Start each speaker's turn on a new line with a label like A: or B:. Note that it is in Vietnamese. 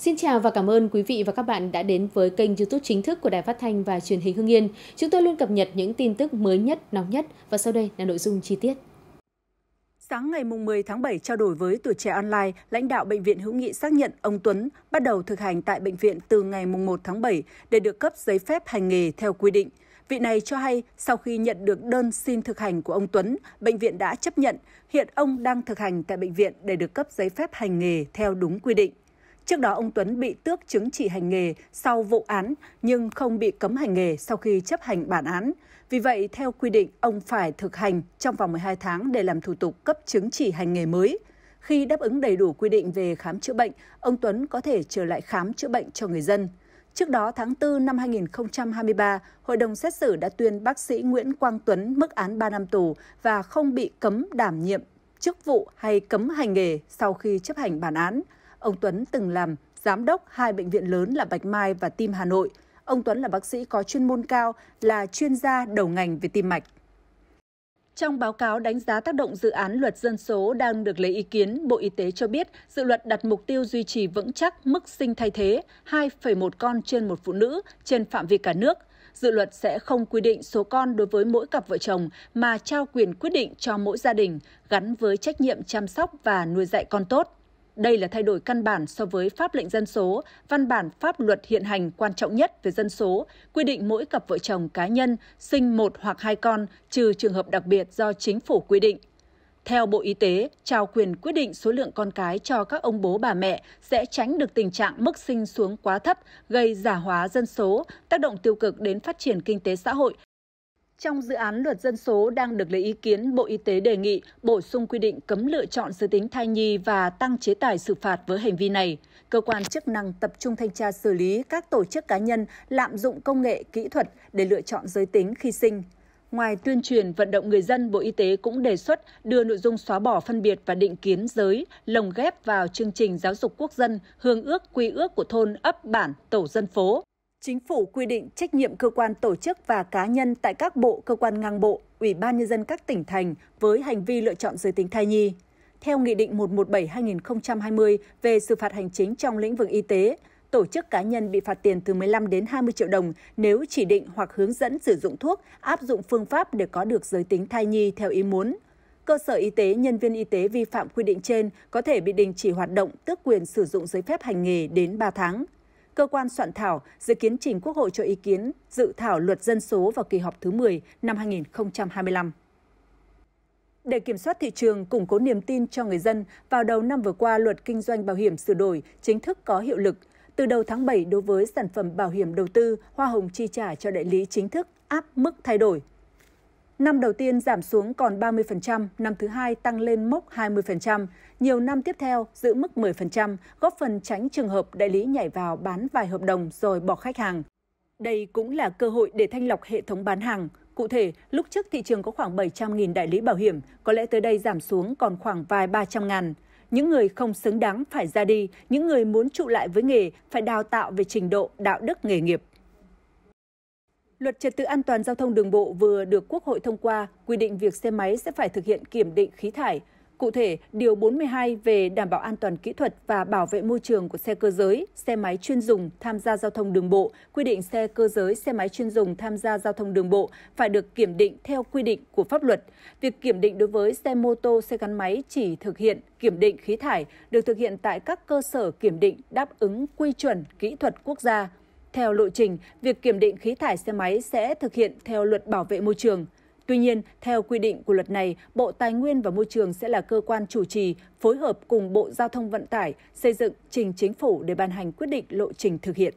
A: Xin chào và cảm ơn quý vị và các bạn đã đến với kênh YouTube chính thức của Đài Phát thanh và Truyền hình Hưng Yên. Chúng tôi luôn cập nhật những tin tức mới nhất, nóng nhất và sau đây là nội dung chi tiết. Sáng ngày 10 tháng 7 trao đổi với tuổi trẻ online, lãnh đạo Bệnh viện Hữu nghị xác nhận ông Tuấn bắt đầu thực hành tại bệnh viện từ ngày 1 tháng 7 để được cấp giấy phép hành nghề theo quy định. Vị này cho hay sau khi nhận được đơn xin thực hành của ông Tuấn, bệnh viện đã chấp nhận. Hiện ông đang thực hành tại bệnh viện để được cấp giấy phép hành nghề theo đúng quy định. Trước đó, ông Tuấn bị tước chứng chỉ hành nghề sau vụ án nhưng không bị cấm hành nghề sau khi chấp hành bản án. Vì vậy, theo quy định, ông phải thực hành trong vòng 12 tháng để làm thủ tục cấp chứng chỉ hành nghề mới. Khi đáp ứng đầy đủ quy định về khám chữa bệnh, ông Tuấn có thể trở lại khám chữa bệnh cho người dân. Trước đó, tháng 4 năm 2023, Hội đồng xét xử đã tuyên bác sĩ Nguyễn Quang Tuấn mức án 3 năm tù và không bị cấm đảm nhiệm chức vụ hay cấm hành nghề sau khi chấp hành bản án. Ông Tuấn từng làm giám đốc hai bệnh viện lớn là Bạch Mai và Tim Hà Nội. Ông Tuấn là bác sĩ có chuyên môn cao, là chuyên gia đầu ngành về tim mạch. Trong báo cáo đánh giá tác động dự án luật dân số đang được lấy ý kiến, Bộ Y tế cho biết dự luật đặt mục tiêu duy trì vững chắc mức sinh thay thế 2,1 con trên một phụ nữ trên phạm vi cả nước. Dự luật sẽ không quy định số con đối với mỗi cặp vợ chồng mà trao quyền quyết định cho mỗi gia đình gắn với trách nhiệm chăm sóc và nuôi dạy con tốt. Đây là thay đổi căn bản so với pháp lệnh dân số, văn bản pháp luật hiện hành quan trọng nhất về dân số, quy định mỗi cặp vợ chồng cá nhân sinh một hoặc hai con, trừ trường hợp đặc biệt do chính phủ quy định. Theo Bộ Y tế, trao quyền quyết định số lượng con cái cho các ông bố bà mẹ sẽ tránh được tình trạng mức sinh xuống quá thấp, gây giả hóa dân số, tác động tiêu cực đến phát triển kinh tế xã hội trong dự án luật dân số đang được lấy ý kiến, Bộ Y tế đề nghị bổ sung quy định cấm lựa chọn giới tính thai nhi và tăng chế tài xử phạt với hành vi này. Cơ quan chức năng tập trung thanh tra xử lý các tổ chức cá nhân lạm dụng công nghệ, kỹ thuật để lựa chọn giới tính khi sinh. Ngoài tuyên truyền vận động người dân, Bộ Y tế cũng đề xuất đưa nội dung xóa bỏ phân biệt và định kiến giới lồng ghép vào chương trình giáo dục quốc dân, hương ước quy ước của thôn, ấp, bản, tổ dân phố Chính phủ quy định trách nhiệm cơ quan tổ chức và cá nhân tại các bộ, cơ quan ngang bộ, ủy ban nhân dân các tỉnh thành với hành vi lựa chọn giới tính thai nhi. Theo Nghị định 117-2020 về xử phạt hành chính trong lĩnh vực y tế, tổ chức cá nhân bị phạt tiền từ 15 đến 20 triệu đồng nếu chỉ định hoặc hướng dẫn sử dụng thuốc áp dụng phương pháp để có được giới tính thai nhi theo ý muốn. Cơ sở y tế, nhân viên y tế vi phạm quy định trên có thể bị đình chỉ hoạt động, tước quyền sử dụng giấy phép hành nghề đến 3 tháng. Cơ quan soạn thảo dự kiến trình Quốc hội cho ý kiến dự thảo luật dân số vào kỳ họp thứ 10 năm 2025. Để kiểm soát thị trường, củng cố niềm tin cho người dân, vào đầu năm vừa qua, luật kinh doanh bảo hiểm sửa đổi chính thức có hiệu lực. Từ đầu tháng 7 đối với sản phẩm bảo hiểm đầu tư, hoa hồng chi trả cho đại lý chính thức áp mức thay đổi Năm đầu tiên giảm xuống còn 30%, năm thứ hai tăng lên mốc 20%, nhiều năm tiếp theo giữ mức 10%, góp phần tránh trường hợp đại lý nhảy vào bán vài hợp đồng rồi bỏ khách hàng. Đây cũng là cơ hội để thanh lọc hệ thống bán hàng. Cụ thể, lúc trước thị trường có khoảng 700.000 đại lý bảo hiểm, có lẽ tới đây giảm xuống còn khoảng vài 300 ngàn. những người không xứng đáng phải ra đi, những người muốn trụ lại với nghề phải đào tạo về trình độ đạo đức nghề nghiệp. Luật trật tự an toàn giao thông đường bộ vừa được Quốc hội thông qua quy định việc xe máy sẽ phải thực hiện kiểm định khí thải. Cụ thể, Điều 42 về đảm bảo an toàn kỹ thuật và bảo vệ môi trường của xe cơ giới, xe máy chuyên dùng tham gia giao thông đường bộ quy định xe cơ giới, xe máy chuyên dùng tham gia giao thông đường bộ phải được kiểm định theo quy định của pháp luật. Việc kiểm định đối với xe mô tô, xe gắn máy chỉ thực hiện kiểm định khí thải được thực hiện tại các cơ sở kiểm định đáp ứng quy chuẩn kỹ thuật quốc gia. Theo lộ trình, việc kiểm định khí thải xe máy sẽ thực hiện theo luật bảo vệ môi trường. Tuy nhiên, theo quy định của luật này, Bộ Tài nguyên và Môi trường sẽ là cơ quan chủ trì, phối hợp cùng Bộ Giao thông Vận tải xây dựng trình chính phủ để ban hành quyết định lộ trình thực hiện.